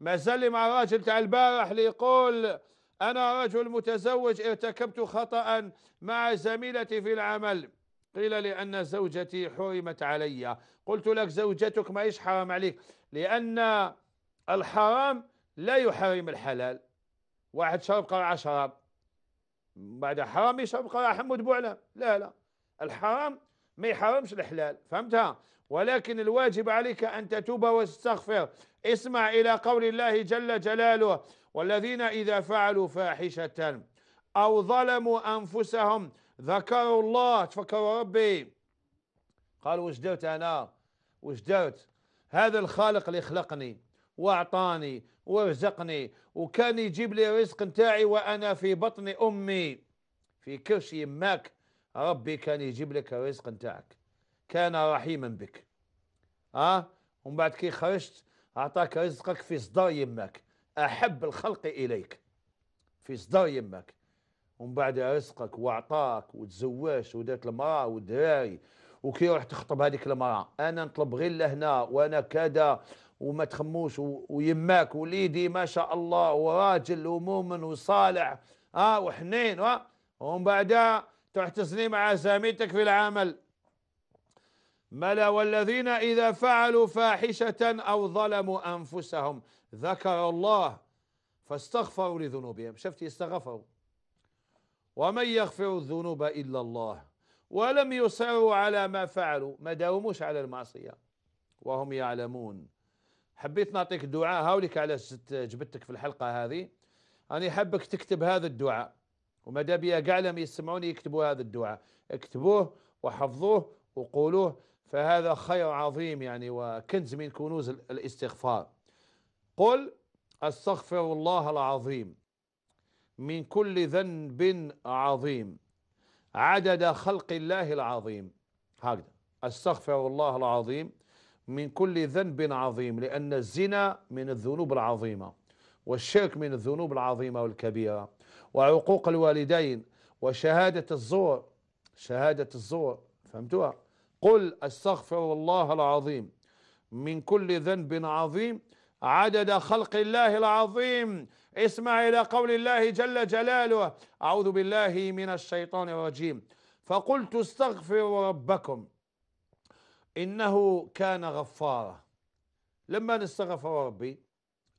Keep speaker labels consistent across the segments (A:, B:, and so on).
A: ما زال مع الراجل تاع البارح اللي يقول أنا رجل متزوج ارتكبت خطأ مع زميلتي في العمل قيل لأن زوجتي حرمت علي قلت لك زوجتك ما إيش حرام عليك لأن الحرام لا يحرم الحلال واحد شرب قرعة شراب بعد حرام يشرب قرعة حمود بوعلة لا لا الحرام ما يحرمش الحلال فهمتها ولكن الواجب عليك أن تتوب واستغفر اسمع إلى قول الله جل جلاله والذين إذا فعلوا فاحشة أو ظلموا أنفسهم ذكروا الله تفكروا ربي قالوا واش درت أنا واش درت هذا الخالق اللي خلقني وأعطاني ورزقني وكان يجيب لي رزق نتاعي وأنا في بطن أمي في كرش يماك ربي كان يجيب لك الرزق نتاعك كان رحيما بك اه ومن بعد كي خرجت اعطاك رزقك في صدر يمك احب الخلق اليك في صدر يمك ومن بعد رزقك واعطاك وتزوجت ودرت المراه والدراري وكي راح تخطب هذيك المراه انا نطلب غير لهنا وانا كذا وما تخموش ويماك وليدي ما شاء الله وراجل ومؤمن وصالح اه وحنين ومن بعد تحتسني مع أساميتك في العمل ملا والذين إذا فعلوا فاحشة أو ظلموا أنفسهم ذكروا الله فاستغفروا لذنوبهم شفتي استغفروا ومن يغفر الذنوب إلا الله ولم يصروا على ما فعلوا ما داوموش على المعصية وهم يعلمون حبيت نعطيك دعاء هاولك على جبتك في الحلقة هذه أنا حبك تكتب هذا الدعاء وما بيا كاع لما يسمعوني يكتبوا هذا الدعاء اكتبوه وحفظوه وقولوه فهذا خير عظيم يعني وكنز من كنوز الاستغفار قل استغفر الله العظيم من كل ذنب عظيم عدد خلق الله العظيم هكذا استغفر الله العظيم من كل ذنب عظيم لأن الزنا من الذنوب العظيمة والشرك من الذنوب العظيمة والكبيرة وعقوق الوالدين وشهادة الزور شهادة الزور فهمتوها قل استغفر الله العظيم من كل ذنب عظيم عدد خلق الله العظيم اسمع إلى قول الله جل جلاله أعوذ بالله من الشيطان الرجيم فقلت استغفروا ربكم إنه كان غفارا لما نستغفر ربي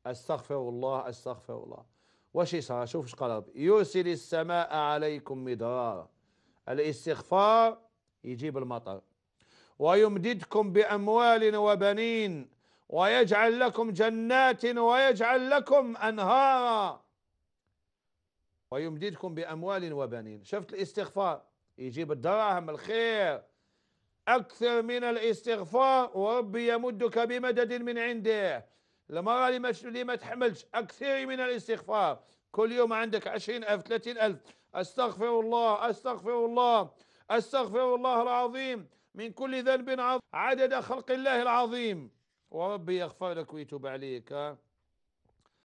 A: استغفر الله استغفر الله واش يصرى شوف اش قال ربي يرسل السماء عليكم مدرارا الاستغفار يجيب المطر ويمددكم باموال وبنين ويجعل لكم جنات ويجعل لكم انهارا ويمددكم باموال وبنين شفت الاستغفار يجيب الدراهم الخير اكثر من الاستغفار وربي يمدك بمدد من عنده المرأة اللي ما تحملش أكثر من الاستغفار كل يوم عندك عشرين ألف ثلاثين ألف أستغفر الله أستغفر الله أستغفر الله العظيم من كل ذنب عظيم عدد خلق الله العظيم وربي يغفر لك ويتوب عليك ها